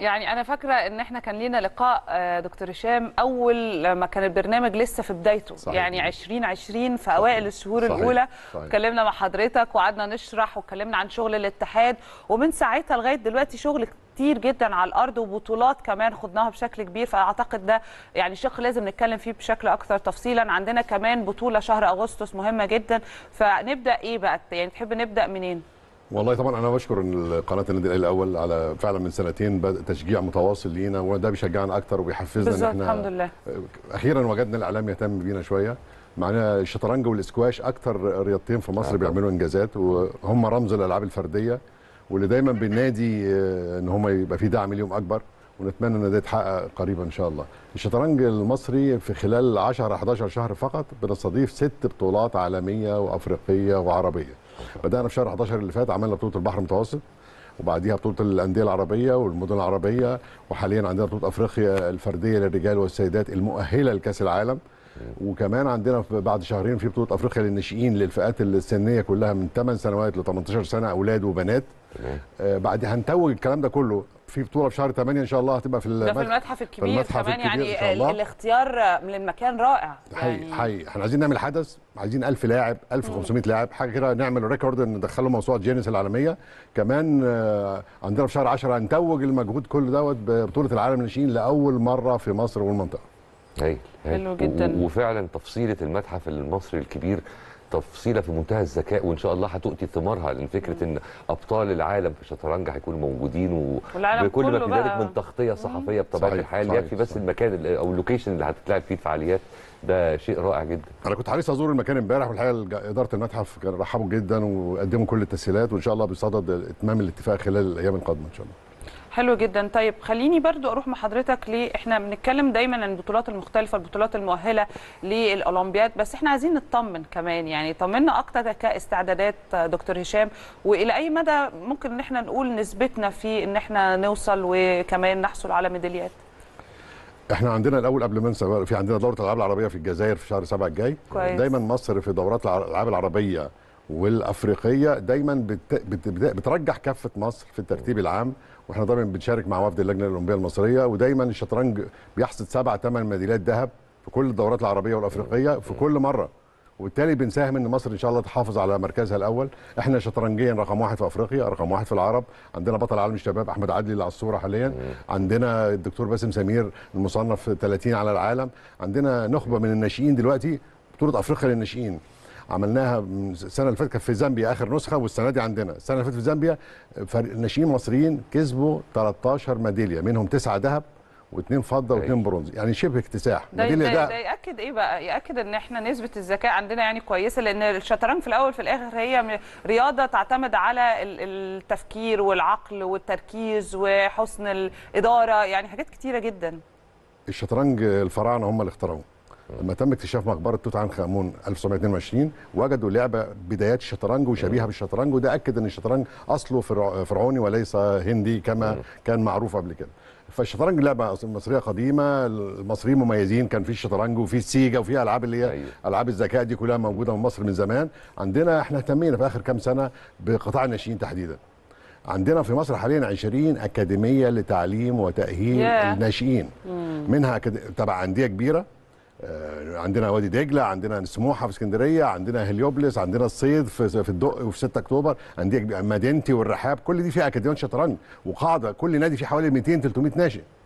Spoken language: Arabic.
يعني انا فاكره ان احنا كان لينا لقاء آه، دكتور هشام اول لما كان البرنامج لسه في بدايته صحيح. يعني 2020 في اوائل الشهور صحيح. الاولى اتكلمنا مع حضرتك وقعدنا نشرح واتكلمنا عن شغل الاتحاد ومن ساعتها لغايه دلوقتي شغل كتير جدا على الارض وبطولات كمان خدناها بشكل كبير فاعتقد ده يعني شق لازم نتكلم فيه بشكل اكثر تفصيلا عندنا كمان بطوله شهر اغسطس مهمه جدا فنبدا ايه بقى يعني تحب نبدا منين والله طبعا انا بشكر قناه النادي الاهلي الاول على فعلا من سنتين بدا تشجيع متواصل لينا وده بيشجعنا اكتر وبيحفزنا ان احنا الحمد لله اخيرا وجدنا الاعلام يهتم بينا شويه معنا الشطرنج والاسكواش اكتر رياضتين في مصر آه. بيعملوا انجازات وهم رمز الالعاب الفرديه واللي دايما بالنادي آه، ان هم يبقى في دعم ليهم اكبر ونتمنى ان ده يتحقق قريبا ان شاء الله. الشطرنج المصري في خلال 10 11 شهر فقط بنستضيف ست بطولات عالميه وافريقيه وعربيه. بدانا في شهر 11 اللي فات عملنا بطوله البحر المتوسط وبعديها بطوله الانديه العربيه والمدن العربيه وحاليا عندنا بطوله افريقيا الفرديه للرجال والسيدات المؤهله لكاس العالم. وكمان عندنا بعد شهرين في بطوله افريقيا للناشئين للفئات السنيه كلها من 8 سنوات ل 18 سنه اولاد وبنات تمام آه، بعد هنتوج الكلام ده كله في بطوله في شهر 8 ان شاء الله هتبقى في المتحف, في المتحف الكبير في المتحف كمان يعني الكبير يعني إن شاء الله. الاختيار للمكان رائع حقيقي يعني حقيقي احنا عايزين نعمل حدث عايزين 1000 لاعب 1500 لاعب حاجه كده نعمل ريكورد ندخله موسوعه جينيس العالميه كمان آه، عندنا في شهر 10 هنتوج المجهود كله دوت ببطوله العالم للناشئين لاول مره في مصر والمنطقه هايل حلو جدا وفعلا تفصيله المتحف المصري الكبير تفصيله في منتهى الذكاء وان شاء الله هتؤتي ثمارها لان فكره ان ابطال العالم في الشطرنج هيكونوا موجودين و... وكل ما في ذلك من تغطيه صحفيه بطبيعه الحال يكفي بس صحيح. المكان اللي او اللوكيشن اللي هتتلعب فيه الفعاليات ده شيء رائع جدا انا كنت حريص ازور المكان امبارح والحقيقه اداره المتحف رحبوا جدا وقدموا كل التسهيلات وان شاء الله بصدد اتمام الاتفاق خلال الايام القادمه ان شاء الله حلو جدا طيب خليني برضو اروح مع حضرتك ليه احنا بنتكلم دايما عن البطولات المختلفه البطولات المؤهله للاولمبياد بس احنا عايزين نطمن كمان يعني طمنا اكتر كاستعدادات دكتور هشام والى اي مدى ممكن ان احنا نقول نسبتنا في ان احنا نوصل وكمان نحصل على ميداليات احنا عندنا الاول قبل ما ننسى في عندنا دوره الالعاب العربيه في الجزائر في شهر 7 الجاي كويس. دايما مصر في دورات الالعاب العربيه والافريقيه دايما بت... بت... بت... بترجح كفه مصر في الترتيب العام واحنا دايما بنشارك مع وفد اللجنه الاولمبيه المصريه ودايما الشطرنج بيحصد سبع ثمان ميداليات ذهب في كل الدورات العربيه والافريقيه في كل مره وبالتالي بنساهم ان مصر ان شاء الله تحافظ على مركزها الاول احنا شطرنجيا رقم واحد في افريقيا رقم واحد في العرب عندنا بطل عالم الشباب احمد عدلي اللي على الصوره حاليا عندنا الدكتور باسم سمير المصنف 30 على العالم عندنا نخبه من الناشئين دلوقتي بطوله افريقيا للناشئين عملناها السنه اللي فاتت كانت في زامبيا اخر نسخه والسنه دي عندنا السنه اللي فاتت في زامبيا الناشئين المصريين كسبوا 13 ميداليه منهم تسعه ذهب واثنين فضه واثنين طيب. برونز يعني شبه اكتساح طيب، طيب، ده, ده, ده, ده ياكد ايه بقى ياكد ان احنا نسبه الذكاء عندنا يعني كويسه لان الشطرنج في الاول في الاخر هي رياضه تعتمد على التفكير والعقل والتركيز وحسن الاداره يعني حاجات كتيره جدا الشطرنج الفراعنه هم اللي اخترعوه لما تم اكتشاف مقبره توت عنخ امون 1922 وجدوا لعبه بدايات الشطرنج وشبيهه بالشطرنج وده اكد ان الشطرنج اصله فرعوني وليس هندي كما كان معروف قبل كده فالشطرنج لعبه مصريه قديمه المصريين مميزين كان في الشطرنج وفي السيجا وفي العاب اللي هي أيوه. العاب الذكاء دي كلها موجوده في مصر من زمان عندنا احنا اهتمينا في اخر كام سنه بقطاع الناشئين تحديدا عندنا في مصر حاليا 20 اكاديميه لتعليم وتاهيل yeah. الناشئين منها تبع انديه كبيره آه، عندنا وادي دجله عندنا سموحه في اسكندريه عندنا هليوبلس عندنا الصيد في في الدق وفي 6 اكتوبر عندي مدينتي والرحاب كل دي فيها اكاديميات شطرنج وقاعده كل نادي فيه حوالي 200 300 ناشئ